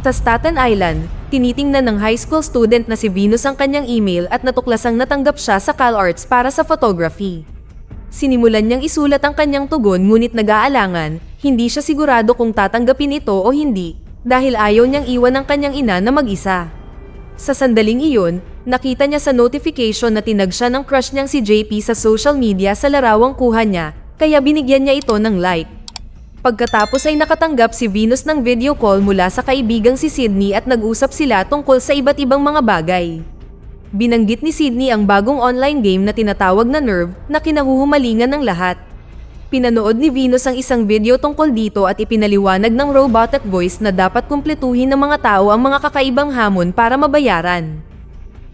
Sa Staten Island, tinitingnan ng high school student na si Venus ang kanyang email at natuklasang natanggap siya sa CalArts para sa photography. Sinimulan niyang isulat ang kanyang tugon ngunit nag-aalangan, hindi siya sigurado kung tatanggapin ito o hindi dahil ayaw niyang iwan ang kanyang ina na mag-isa. Sa sandaling iyon, nakita niya sa notification na tinag siya ng crush niyang si JP sa social media sa larawang kuha niya, kaya binigyan niya ito ng like. Pagkatapos ay nakatanggap si Venus ng video call mula sa kaibigang si Sydney at nag-usap sila tungkol sa iba't ibang mga bagay. Binanggit ni Sydney ang bagong online game na tinatawag na Nerve na kinahuhumalingan ng lahat. Pinanood ni Venus ang isang video tungkol dito at ipinaliwanag ng robotic voice na dapat kumpletuhin ng mga tao ang mga kakaibang hamon para mabayaran.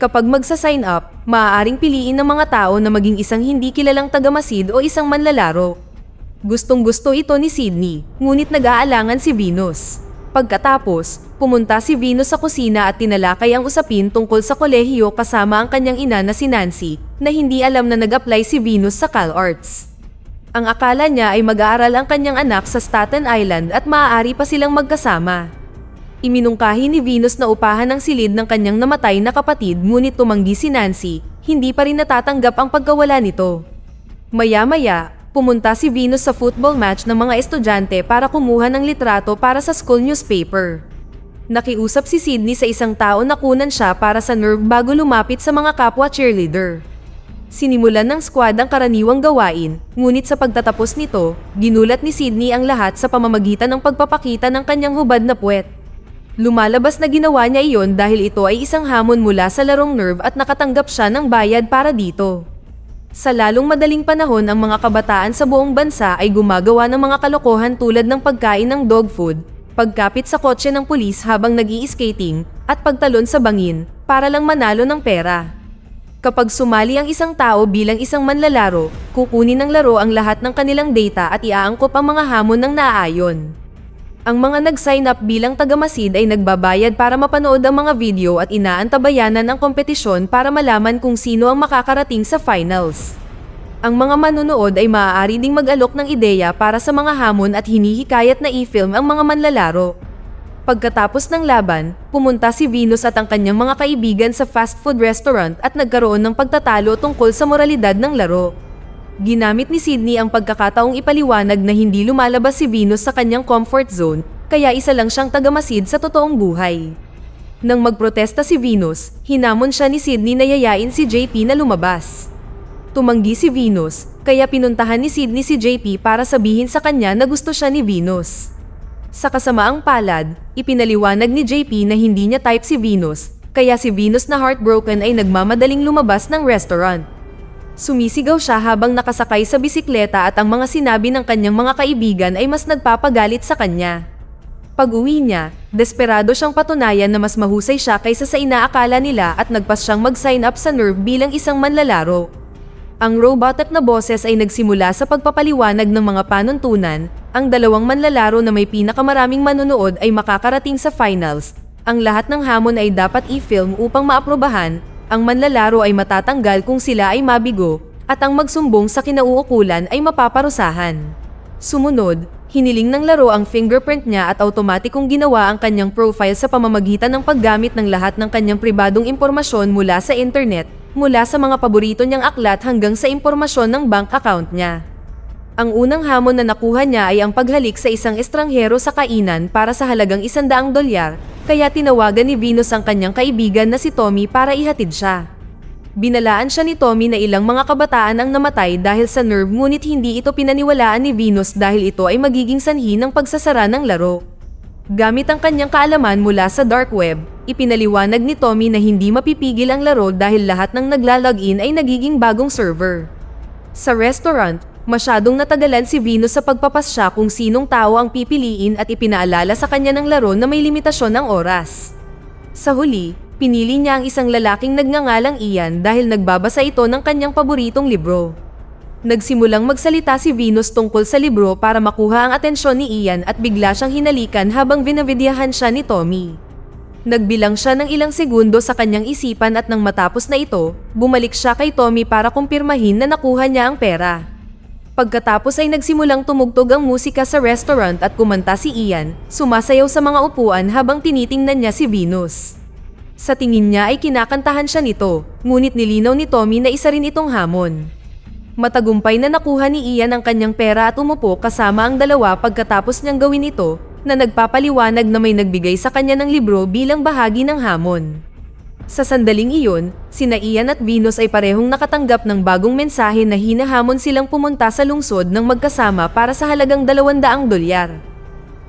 Kapag magsa-sign up, maaaring piliin ng mga tao na maging isang hindi kilalang tagamasid o isang manlalaro. Gustong-gusto ito ni Sydney, ngunit nag-aalangan si Venus. Pagkatapos, pumunta si Venus sa kusina at tinalakay ang usapin tungkol sa kolehiyo kasama ang kanyang ina na si Nancy na hindi alam na nag-apply si Venus sa CalArts. Ang akala niya ay mag-aaral ang kanyang anak sa Staten Island at maaari pa silang magkasama. Iminungkahi ni Venus na upahan ang silid ng kanyang namatay na kapatid ngunit tumanggi si Nancy, hindi pa rin natatanggap ang pagkawala nito. Maya-maya, pumunta si Venus sa football match ng mga estudyante para kumuha ng litrato para sa school newspaper. Nakiusap si Sydney sa isang tao na kunan siya para sa nerve bago lumapit sa mga kapwa cheerleader. Sinimulan ng squad ang karaniwang gawain, ngunit sa pagtatapos nito, ginulat ni Sydney ang lahat sa pamamagitan ng pagpapakita ng kanyang hubad na puwet. Lumalabas na ginawa niya iyon dahil ito ay isang hamon mula sa larong nerve at nakatanggap siya ng bayad para dito. Sa lalong madaling panahon ang mga kabataan sa buong bansa ay gumagawa ng mga kalokohan tulad ng pagkain ng dog food, pagkapit sa kotse ng pulis habang nag skating at pagtalon sa bangin para lang manalo ng pera. Kapag sumali ang isang tao bilang isang manlalaro, kukunin ng laro ang lahat ng kanilang data at iaangkop ang mga hamon ng naaayon. Ang mga nag-sign up bilang tagamasid ay nagbabayad para mapanood ang mga video at inaantabayanan ang kompetisyon para malaman kung sino ang makakarating sa finals. Ang mga manunood ay maaari ding mag-alok ng ideya para sa mga hamon at hinihikayat na i-film ang mga manlalaro. Pagkatapos ng laban, pumunta si Venus at ang kanyang mga kaibigan sa fast food restaurant at nagkaroon ng pagtatalo tungkol sa moralidad ng laro. Ginamit ni Sydney ang pagkakataong ipaliwanag na hindi lumalabas si Venus sa kanyang comfort zone, kaya isa lang siyang tagamasid sa totoong buhay. Nang magprotesta si Venus, hinamon siya ni Sydney na yayain si JP na lumabas. Tumanggi si Venus, kaya pinuntahan ni Sydney si JP para sabihin sa kanya na gusto siya ni Venus. Sa kasamaang palad, ipinaliwanag ni JP na hindi niya type si Venus, kaya si Venus na heartbroken ay nagmamadaling lumabas ng restaurant. Sumisigaw siya habang nakasakay sa bisikleta at ang mga sinabi ng kanyang mga kaibigan ay mas nagpapagalit sa kanya. Pag-uwi niya, desperado siyang patunayan na mas mahusay siya kaysa sa inaakala nila at nagpas siyang mag-sign up sa NERV bilang isang manlalaro. Ang robot at na boses ay nagsimula sa pagpapaliwanag ng mga panuntunan, ang dalawang manlalaro na may pinakamaraming manonood ay makakarating sa finals. Ang lahat ng hamon ay dapat i-film upang maaprobahan ang manlalaro ay matatanggal kung sila ay mabigo at ang magsumbong sa kinauukulan ay mapaparusahan. Sumunod, hiniling ng laro ang fingerprint niya at automatikong ginawa ang kanyang profile sa pamamagitan ng paggamit ng lahat ng kanyang pribadong impormasyon mula sa internet, mula sa mga paborito niyang aklat hanggang sa impormasyon ng bank account niya. Ang unang hamon na nakuha niya ay ang paghalik sa isang estranghero sa kainan para sa halagang 100 dolyar kaya tinawagan ni Venus ang kanyang kaibigan na si Tommy para ihatid siya. Binalaan siya ni Tommy na ilang mga kabataan ang namatay dahil sa nerve ngunit hindi ito pinaniwalaan ni Venus dahil ito ay magiging sanhi ng pagsasara ng laro. Gamit ang kanyang kaalaman mula sa dark web, ipinaliwanag ni Tommy na hindi mapipigil ang laro dahil lahat ng nagla naglalogin ay nagiging bagong server. Sa restaurant, Masyadong natagalan si Venus sa pagpapasya kung sinong tao ang pipiliin at ipinaalala sa kanya ng laro na may limitasyon ng oras. Sa huli, pinili niya ang isang lalaking nagngangalang Ian dahil nagbabasa ito ng kanyang paboritong libro. Nagsimulang magsalita si Venus tungkol sa libro para makuha ang atensyon ni Ian at bigla siyang hinalikan habang binavidyahan siya ni Tommy. Nagbilang siya ng ilang segundo sa kanyang isipan at nang matapos na ito, bumalik siya kay Tommy para kumpirmahin na nakuha niya ang pera. Pagkatapos ay nagsimulang tumugtog ang musika sa restaurant at kumanta si Ian, sumasayaw sa mga upuan habang tinitingnan niya si Venus. Sa tingin niya ay kinakantahan siya nito, ngunit nilinaw ni Tommy na isa rin itong hamon. Matagumpay na nakuha ni Ian ang kanyang pera at umupo kasama ang dalawa pagkatapos niyang gawin ito, na nagpapaliwanag na may nagbigay sa kanya ng libro bilang bahagi ng hamon. Sa sandaling iyon, sina Ian at Venus ay parehong nakatanggap ng bagong mensahe na hinahamon silang pumunta sa lungsod ng magkasama para sa halagang 200 dolyar.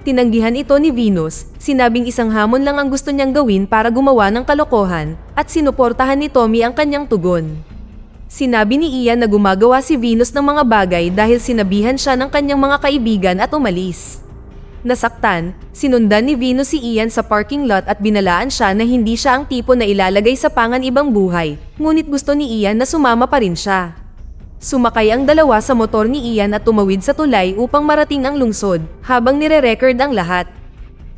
Tinanggihan ito ni Venus, sinabing isang hamon lang ang gusto niyang gawin para gumawa ng kalokohan at sinuportahan ni Tommy ang kanyang tugon. Sinabi ni Ian na gumagawa si Venus ng mga bagay dahil sinabihan siya ng kanyang mga kaibigan at umalis. Nasaktan, sinundan ni Vino si Ian sa parking lot at binalaan siya na hindi siya ang tipo na ilalagay sa pangan ibang buhay, ngunit gusto ni Ian na sumama pa rin siya. Sumakay ang dalawa sa motor ni Ian at tumawid sa tulay upang marating ang lungsod, habang nire-record ang lahat.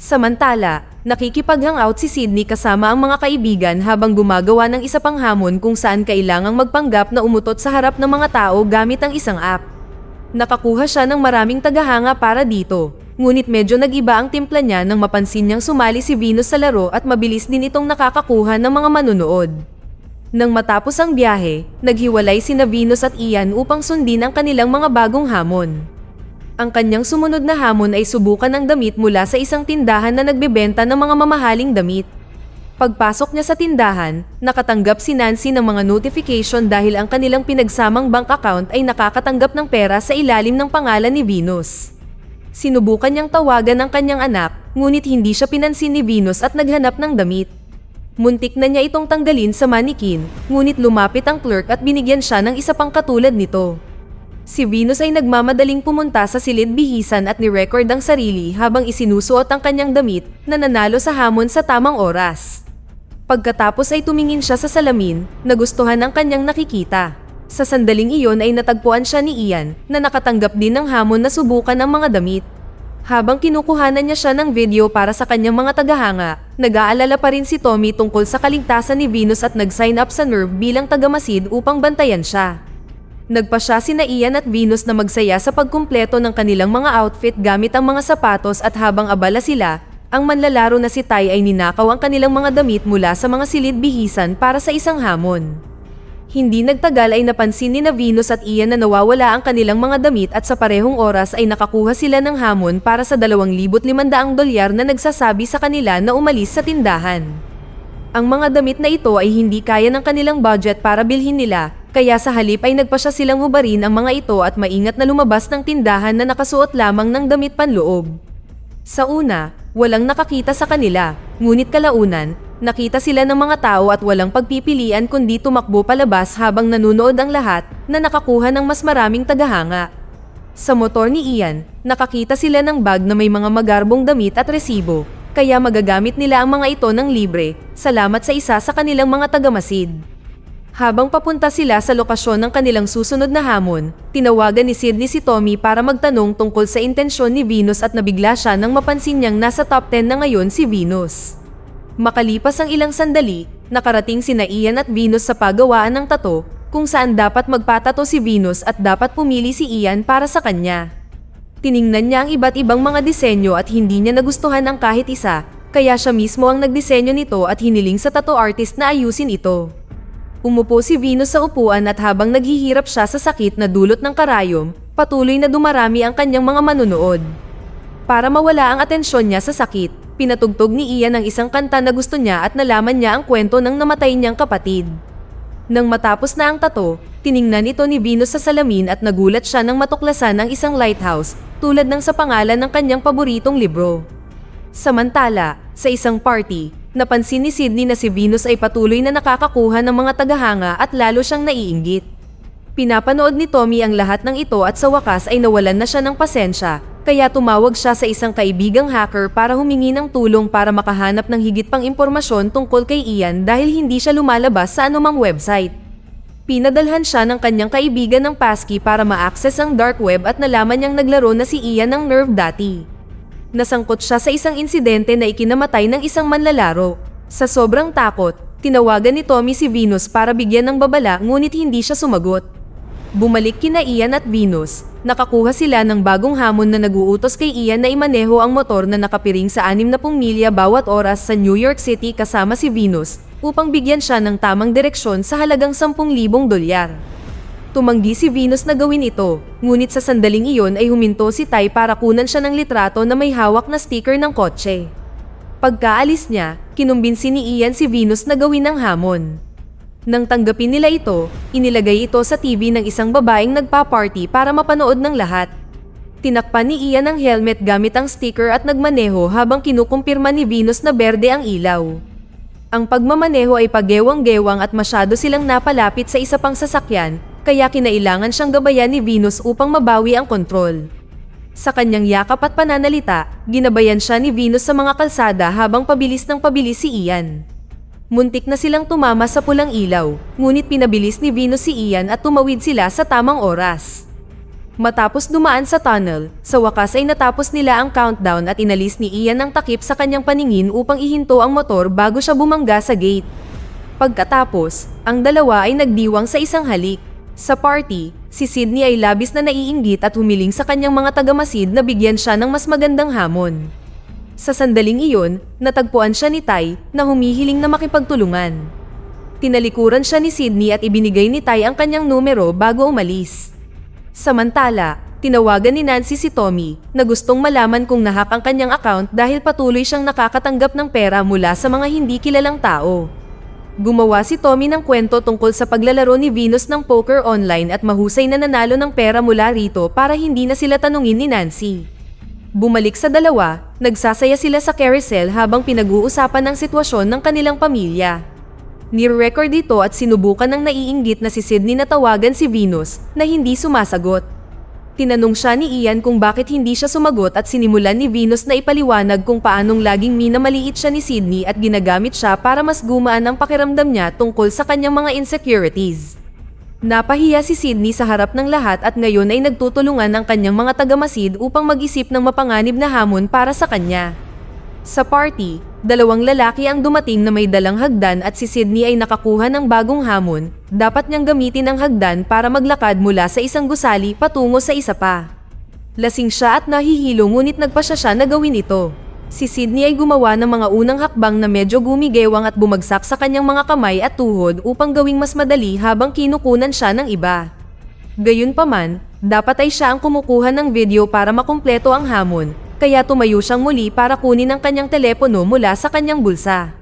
Samantala, nakikipag-hangout si Sydney kasama ang mga kaibigan habang gumagawa ng isa pang hamon kung saan kailangang magpanggap na umutot sa harap ng mga tao gamit ang isang app. Nakakuha siya ng maraming tagahanga para dito ngunit medyo nagiba ang timpla niya nang mapansin niyang sumali si Venus sa laro at mabilis din itong nakakakuha ng mga manunood. Nang matapos ang biyahe, naghiwalay sina Venus at Ian upang sundin ang kanilang mga bagong hamon. Ang kanyang sumunod na hamon ay subukan ng damit mula sa isang tindahan na nagbebenta ng mga mamahaling damit. Pagpasok niya sa tindahan, nakatanggap si Nancy ng mga notification dahil ang kanilang pinagsamang bank account ay nakakatanggap ng pera sa ilalim ng pangalan ni Venus. Sinubukan niyang tawagan ang kanyang anak, ngunit hindi siya pinansin ni Venus at naghanap ng damit. Muntik na niya itong tanggalin sa manikin, ngunit lumapit ang clerk at binigyan siya ng isa pang katulad nito. Si Venus ay nagmamadaling pumunta sa silid bihisan at record ang sarili habang isinusuot ang kanyang damit na nanalo sa hamon sa tamang oras. Pagkatapos ay tumingin siya sa salamin, nagustuhan ang kanyang nakikita. Sa sandaling iyon ay natagpuan siya ni Ian na nakatanggap din ng hamon na subukan ang mga damit. Habang kinukuhanan niya siya ng video para sa kanyang mga tagahanga, nag-aalala pa rin si Tommy tungkol sa kaligtasan ni Venus at nag-sign up sa NERV bilang tagamasid upang bantayan siya. Nagpa siya sina Ian at Venus na magsaya sa pagkumpleto ng kanilang mga outfit gamit ang mga sapatos at habang abala sila, ang manlalaro na si Tai ay ninakaw ang kanilang mga damit mula sa mga silid bihisan para sa isang hamon. Hindi nagtagal ay napansin ni na Venus at Ian na nawawala ang kanilang mga damit at sa parehong oras ay nakakuha sila ng hamon para sa 2,500 dolyar na nagsasabi sa kanila na umalis sa tindahan. Ang mga damit na ito ay hindi kaya ng kanilang budget para bilhin nila, kaya sa halip ay nagpasya silang hubarin ang mga ito at maingat na lumabas ng tindahan na nakasuot lamang ng damit panloob. Sa una, walang nakakita sa kanila, ngunit kalaunan, Nakita sila ng mga tao at walang pagpipilian kundi tumakbo palabas habang nanunood ang lahat na nakakuha ng mas maraming tagahanga. Sa motor ni Ian, nakakita sila ng bag na may mga magarbong damit at resibo, kaya magagamit nila ang mga ito ng libre, salamat sa isa sa kanilang mga tagamasid. Habang papunta sila sa lokasyon ng kanilang susunod na hamon, tinawagan ni Sidney si Tommy para magtanong tungkol sa intensyon ni Venus at nabigla siya nang mapansin niyang nasa top 10 na ngayon si Venus. Makalipas ang ilang sandali, nakarating si Ian at Venus sa pagawaan ng tato kung saan dapat magpatato si Venus at dapat pumili si Ian para sa kanya. Tiningnan niya ang iba't ibang mga disenyo at hindi niya nagustuhan ang kahit isa, kaya siya mismo ang nagdisenyo nito at hiniling sa tattoo artist na ayusin ito. Umupo si Venus sa upuan at habang naghihirap siya sa sakit na dulot ng karayom, patuloy na dumarami ang kanyang mga manunood. Para mawala ang atensyon niya sa sakit, pinatugtog ni Ian ang isang kanta na gusto niya at nalaman niya ang kwento ng namatay niyang kapatid. Nang matapos na ang tato, tiningnan ito ni Venus sa salamin at nagulat siya nang matuklasan ang isang lighthouse tulad ng sa pangalan ng kanyang paboritong libro. Samantala, sa isang party, napansin ni Sydney na si Venus ay patuloy na nakakakuha ng mga tagahanga at lalo siyang naiinggit. Pinapanood ni Tommy ang lahat ng ito at sa wakas ay nawalan na siya ng pasensya kaya tumawag siya sa isang kaibigang hacker para humingi ng tulong para makahanap ng higit pang impormasyon tungkol kay Ian dahil hindi siya lumalabas sa anumang website. Pinadalhan siya ng kanyang kaibigan ng passkey para ma-access ang dark web at nalaman niyang naglaro na si Ian ng nerve dati. Nasangkot siya sa isang insidente na ikinamatay ng isang manlalaro. Sa sobrang takot, tinawagan ni Tommy si Venus para bigyan ng babala ngunit hindi siya sumagot. Bumalik kina Ian at Venus nakakuha sila ng bagong hamon na naguutos kay Ian na imaneho ang motor na nakapiring sa 60 milya bawat oras sa New York City kasama si Venus upang bigyan siya ng tamang direksyon sa halagang 10,000 dolyar. Tumanggi si Venus na gawin ito, ngunit sa sandaling iyon ay huminto si Tai para kunan siya ng litrato na may hawak na sticker ng kotse. Pagkaalis niya, kinumbinsi ni Ian si Venus na gawin ang hamon. Nang tanggapin nila ito, inilagay ito sa TV ng isang babaeng nagpa-party para mapanood ng lahat. Tinakpan ni Ian ang helmet gamit ang sticker at nagmaneho habang kinukumpirma ni Venus na berde ang ilaw. Ang pagmamaneho ay pagewang-gewang at masyado silang napalapit sa isa pang sasakyan, kaya kinailangan siyang gabayan ni Venus upang mabawi ang kontrol. Sa kanyang yakap at pananalita, ginabayan siya ni Venus sa mga kalsada habang pabilis ng pabilis si Ian. Muntik na silang tumama sa pulang ilaw, ngunit pinabilis ni Vino si Ian at tumawid sila sa tamang oras. Matapos dumaan sa tunnel, sa wakas ay natapos nila ang countdown at inalis ni Ian ang takip sa kanyang paningin upang ihinto ang motor bago siya bumangga sa gate. Pagkatapos, ang dalawa ay nagdiwang sa isang halik. Sa party, si Sydney ay labis na naiinggit at humiling sa kanyang mga tagamasid na bigyan siya ng mas magandang hamon. Sa sandaling iyon, natagpuan siya ni Tay na humihiling na makipagtulungan. Tinalikuran siya ni Sydney at ibinigay ni Tay ang kanyang numero bago umalis. Samantala, tinawagan ni Nancy si Tommy na gustong malaman kung nahak ang kanyang account dahil patuloy siyang nakakatanggap ng pera mula sa mga hindi kilalang tao. Gumawa si Tommy ng kwento tungkol sa paglalaro ni Venus ng poker online at mahusay na nanalo ng pera mula rito para hindi na sila tanungin ni Nancy. Bumalik sa dalawa, nagsasaya sila sa carousel habang pinag-uusapan ang sitwasyon ng kanilang pamilya. Nirecord dito at sinubukan ng naiinggit na si Sydney na tawagan si Venus na hindi sumasagot. Tinanong siya ni Ian kung bakit hindi siya sumagot at sinimulan ni Venus na ipaliwanag kung paanong laging minamaliit siya ni Sydney at ginagamit siya para mas gumaan ang pakiramdam niya tungkol sa kanyang mga insecurities. Napahiya si Sydney sa harap ng lahat at ngayon ay nagtutulungan ang kanyang mga tagamasid upang mag-isip ng mapanganib na hamon para sa kanya. Sa party, dalawang lalaki ang dumating na may dalang hagdan at si Sydney ay nakakuha ng bagong hamon. Dapat niyang gamitin ang hagdan para maglakad mula sa isang gusali patungo sa isa pa. Lasing siya at nahihilo ngunit nagpasya siya na gawin ito si Sydney ay gumawa ng mga unang hakbang na medyo gumigewang at bumagsak sa kanyang mga kamay at tuhod upang gawing mas madali habang kinukunan siya ng iba. Gayunpaman, dapat ay siya ang kumukuha ng video para makumpleto ang hamon, kaya tumayo siyang muli para kunin ang kanyang telepono mula sa kanyang bulsa.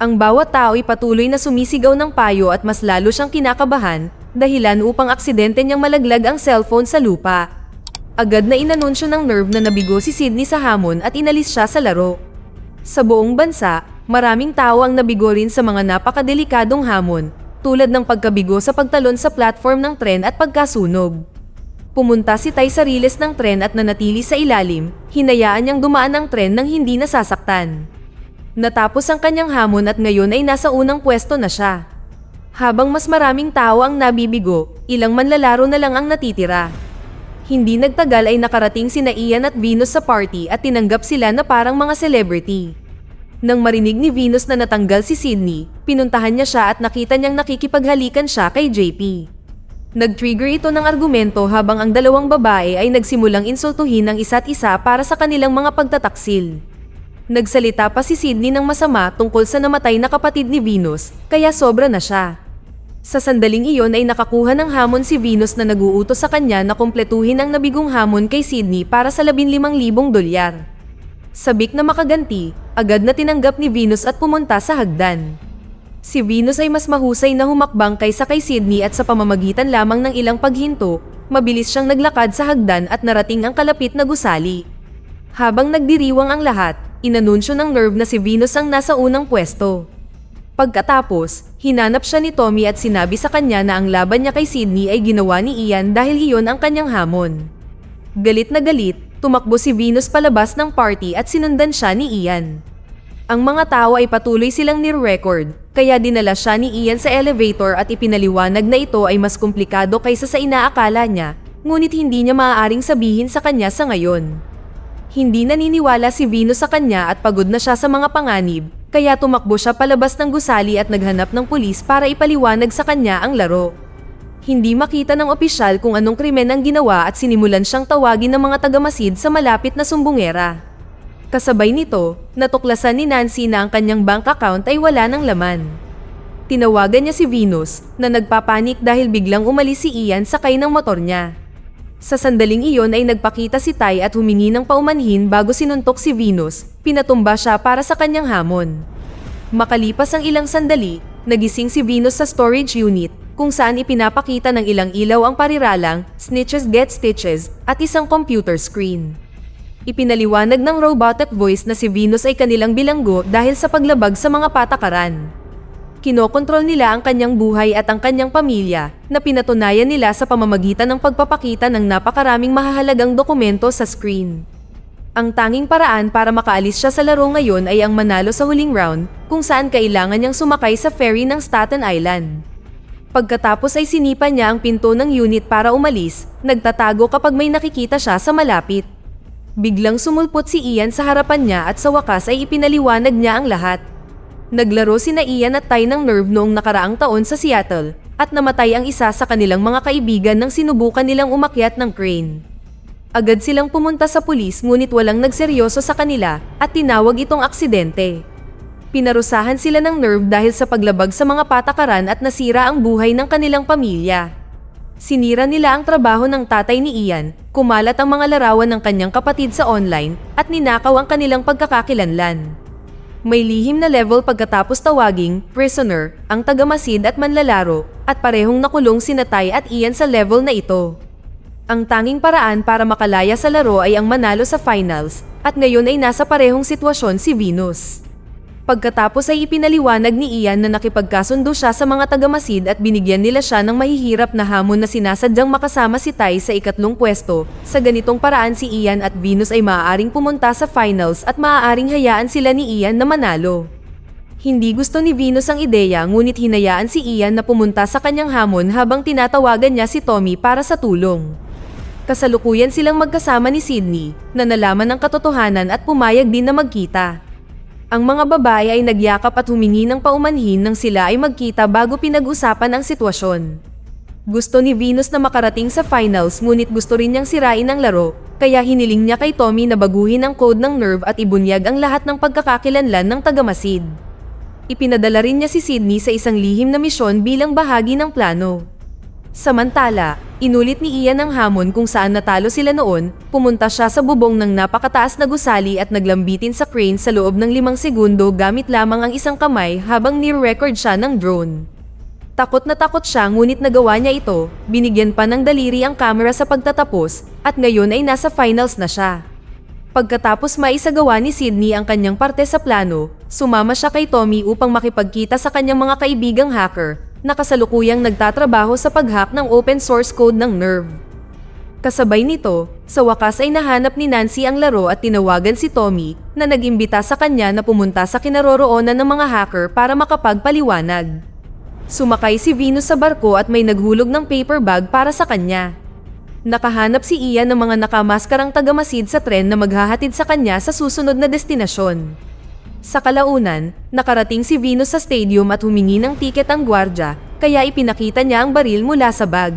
Ang bawat tao ay patuloy na sumisigaw ng payo at mas lalo siyang kinakabahan, dahilan upang aksidente niyang malaglag ang cellphone sa lupa, Agad na inanunsyo ng nerve na nabigo si Sydney sa hamon at inalis siya sa laro. Sa buong bansa, maraming tao ang nabigo rin sa mga napakadelikadong hamon, tulad ng pagkabigo sa pagtalon sa platform ng tren at pagkasunog. Pumunta si Tay sa riles ng tren at nanatili sa ilalim, hinayaan niyang dumaan ang tren nang hindi nasasaktan. Natapos ang kanyang hamon at ngayon ay nasa unang pwesto na siya. Habang mas maraming tao ang nabibigo, ilang manlalaro na lang ang natitira. Hindi nagtagal ay nakarating sina Ian at Venus sa party at tinanggap sila na parang mga celebrity. Nang marinig ni Venus na natanggal si Sydney, pinuntahan niya siya at nakita niyang nakikipaghalikan siya kay JP. Nag-trigger ito ng argumento habang ang dalawang babae ay nagsimulang insultuhin ang isa't isa para sa kanilang mga pagtataksil. Nagsalita pa si Sydney ng masama tungkol sa namatay na kapatid ni Venus, kaya sobra na siya. Sa sandaling iyon ay nakakuha ng hamon si Venus na naguutos sa kanya na kumpletuhin ang nabigong hamon kay Sydney para sa 15,000 dolyar. Sabik na makaganti, agad na tinanggap ni Venus at pumunta sa hagdan. Si Venus ay mas mahusay na humakbang kaysa kay Sydney at sa pamamagitan lamang ng ilang paghinto, mabilis siyang naglakad sa hagdan at narating ang kalapit na gusali. Habang nagdiriwang ang lahat, inanunsyo ng nerve na si Venus ang nasa unang pwesto. Pagkatapos, hinanap siya ni Tommy at sinabi sa kanya na ang laban niya kay Sydney ay ginawa ni Ian dahil iyon ang kanyang hamon. Galit na galit, tumakbo si Venus palabas ng party at sinundan siya ni Ian. Ang mga tao ay patuloy silang nir-record, kaya dinala siya ni Ian sa elevator at ipinaliwanag na ito ay mas komplikado kaysa sa inaakala niya, ngunit hindi niya maaaring sabihin sa kanya sa ngayon. Hindi naniniwala si Venus sa kanya at pagod na siya sa mga panganib, kaya tumakbo siya palabas ng gusali at naghanap ng pulis para ipaliwanag sa kanya ang laro. Hindi makita ng opisyal kung anong krimen ang ginawa at sinimulan siyang tawagin ng mga tagamasid sa malapit na sumbungera. Kasabay nito, natuklasan ni Nancy na ang kanyang bank account ay wala ng laman. Tinawagan niya si Venus na nagpapanik dahil biglang umalis si Ian sakay ng motor niya. Sa sandaling iyon ay nagpakita si Tai at humingi ng paumanhin bago sinuntok si Venus. Pinatumba siya para sa kanyang hamon. Makalipas ang ilang sandali, nagising si Venus sa storage unit kung saan ipinapakita ng ilang ilaw ang pariralang Snitches Get Stitches at isang computer screen. Ipinaliwanag ng robotic voice na si Venus ay kanilang bilanggo dahil sa paglabag sa mga patakaran kinokontrol nila ang kanyang buhay at ang kanyang pamilya na pinatunayan nila sa pamamagitan ng pagpapakita ng napakaraming mahahalagang dokumento sa screen. Ang tanging paraan para makaalis siya sa laro ngayon ay ang manalo sa huling round kung saan kailangan niyang sumakay sa ferry ng Staten Island. Pagkatapos ay sinipa niya ang pinto ng unit para umalis, nagtatago kapag may nakikita siya sa malapit. Biglang sumulpot si Ian sa harapan niya at sa wakas ay ipinaliwanag niya ang lahat. Naglaro si Ian at Ty ng nerve noong nakaraang taon sa Seattle at namatay ang isa sa kanilang mga kaibigan nang sinubukan nilang umakyat ng crane. Agad silang pumunta sa pulis ngunit walang nagseryoso sa kanila at tinawag itong aksidente. Pinarusahan sila ng nerve dahil sa paglabag sa mga patakaran at nasira ang buhay ng kanilang pamilya. Sinira nila ang trabaho ng tatay ni Ian, kumalat ang mga larawan ng kanyang kapatid sa online at ninakaw ang kanilang pagkakakilanlan. May lihim na level pagkatapos tawaging, prisoner, ang tagamasid at manlalaro, at parehong nakulong si Natay at Ian sa level na ito. Ang tanging paraan para makalaya sa laro ay ang manalo sa finals, at ngayon ay nasa parehong sitwasyon si Venus. Pagkatapos ay ipinaliwanag ni Ian na nakipagkasundo siya sa mga tagamasid at binigyan nila siya ng mahihirap na hamon na sinasadyang makasama si Tai sa ikatlong pwesto. Sa ganitong paraan si Ian at Venus ay maaaring pumunta sa finals at maaaring hayaan sila ni Ian na manalo. Hindi gusto ni Venus ang ideya ngunit hinayaan si Ian na pumunta sa kanyang hamon habang tinatawagan niya si Tommy para sa tulong. Kasalukuyan silang magkasama ni Sydney, na nalaman ang katotohanan at pumayag din na magkita. Ang mga babae ay nagyakap at humingi ng paumanhin nang sila ay magkita bago pinag-usapan ang sitwasyon. Gusto ni Venus na makarating sa finals ngunit gusto rin niyang sirain ang laro, kaya hiniling niya kay Tommy na baguhin ang code ng nerve at ibunyag ang lahat ng pagkakakilanlan ng tagamasid. Ipinadala rin niya si Sydney sa isang lihim na misyon bilang bahagi ng plano. Samantala, Inulit ni Ian ang hamon kung saan natalo sila noon, pumunta siya sa bubong ng napakataas na gusali at naglambitin sa crane sa loob ng limang segundo gamit lamang ang isang kamay habang near-record siya ng drone. Takot na takot siya ngunit nagawa niya ito, binigyan pa ng daliri ang camera sa pagtatapos at ngayon ay nasa finals na siya. Pagkatapos maisagawa ni Sydney ang kanyang parte sa plano, sumama siya kay Tommy upang makipagkita sa kanyang mga kaibigang hacker na kasalukuyang nagtatrabaho sa paghack ng open source code ng NERV. Kasabay nito, sa wakas ay nahanap ni Nancy ang laro at tinawagan si Tommy na nag-imbita sa kanya na pumunta sa kinaroroonan ng mga hacker para makapagpaliwanag. Sumakay si Venus sa barko at may naghulog ng paper bag para sa kanya. Nakahanap si Ian ng mga nakamaskarang tagamasid sa tren na maghahatid sa kanya sa susunod na destinasyon. Sa kalaunan, nakarating si Venus sa stadium at humingi ng tiket ang gwardya, kaya ipinakita niya ang baril mula sa bag.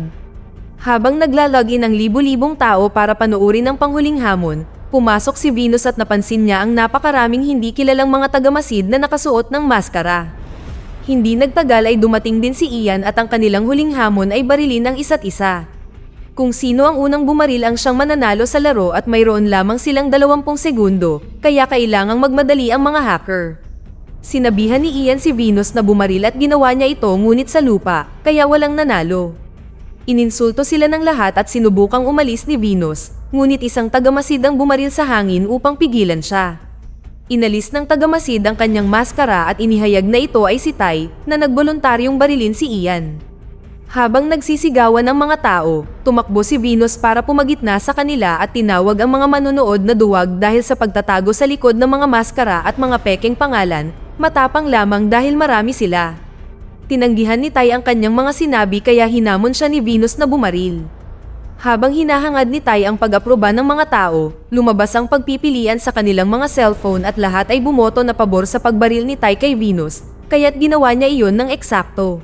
Habang naglalagin ang libo-libong tao para panoorin ang panghuling hamon, pumasok si Venus at napansin niya ang napakaraming hindi kilalang mga tagamasid na nakasuot ng maskara. Hindi nagtagal ay dumating din si Ian at ang kanilang huling hamon ay barilin ng isa't isa. Kung sino ang unang bumaril ang siyang mananalo sa laro at mayroon lamang silang 20 segundo, kaya kailangang magmadali ang mga hacker. Sinabihan ni Ian si Venus na bumaril at ginawa niya ito ngunit sa lupa, kaya walang nanalo. Ininsulto sila ng lahat at sinubukang umalis ni Venus, ngunit isang tagamasid ang bumaril sa hangin upang pigilan siya. Inalis ng tagamasid ang kanyang maskara at inihayag na ito ay si Tai na nagboluntaryong barilin si Ian. Habang nagsisigawan ang mga tao, tumakbo si Venus para pumagitna sa kanila at tinawag ang mga manonood na duwag dahil sa pagtatago sa likod ng mga maskara at mga pekeng pangalan, matapang lamang dahil marami sila. Tinanggihan ni Tai ang kanyang mga sinabi kaya hinamon siya ni Venus na bumaril. Habang hinahangad ni Tai ang pag-aproba ng mga tao, lumabas ang pagpipilian sa kanilang mga cellphone at lahat ay bumoto na pabor sa pagbaril ni Tai kay Venus, kaya't ginawa niya iyon ng eksakto.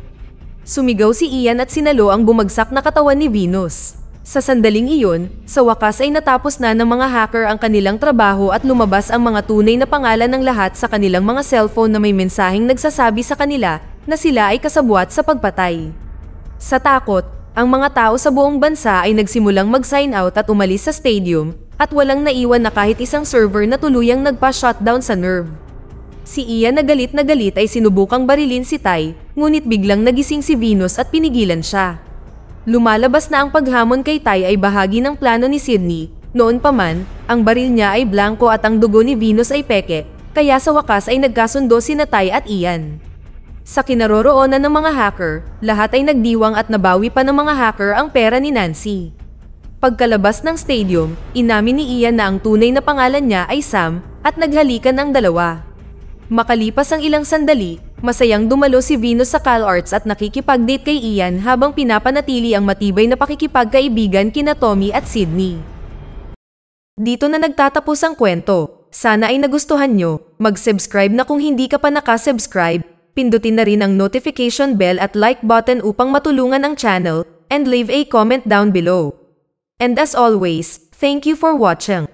Sumigaw si Ian at sinalo ang bumagsak na katawan ni Venus. Sa sandaling iyon, sa wakas ay natapos na ng mga hacker ang kanilang trabaho at lumabas ang mga tunay na pangalan ng lahat sa kanilang mga cellphone na may mensaheng nagsasabi sa kanila na sila ay kasabuat sa pagpatay. Sa takot, ang mga tao sa buong bansa ay nagsimulang mag-sign out at umalis sa stadium at walang naiwan na kahit isang server na tuluyang nagpa-shutdown sa nerve. Si Ian na galit na galit ay sinubukang barilin si Tai, ngunit biglang nagising si Venus at pinigilan siya. Lumalabas na ang paghamon kay Tai ay bahagi ng plano ni Sydney, noon pa man, ang baril niya ay blanco at ang dugo ni Venus ay peke, kaya sa wakas ay nagkasundo si Tai at Ian. Sa kinaroroonan ng mga hacker, lahat ay nagdiwang at nabawi pa ng mga hacker ang pera ni Nancy. Pagkalabas ng stadium, inamin ni Ian na ang tunay na pangalan niya ay Sam at naghalikan ang dalawa. Makalipas ang ilang sandali, masayang dumalo si Venus sa CalArts at nakikipag-date kay Ian habang pinapanatili ang matibay na pakikipagkaibigan kina Tommy at Sydney. Dito na nagtatapos ang kwento. Sana ay nagustuhan nyo. Mag-subscribe na kung hindi ka pa nakasubscribe, pindutin na rin ang notification bell at like button upang matulungan ang channel, and leave a comment down below. And as always, thank you for watching.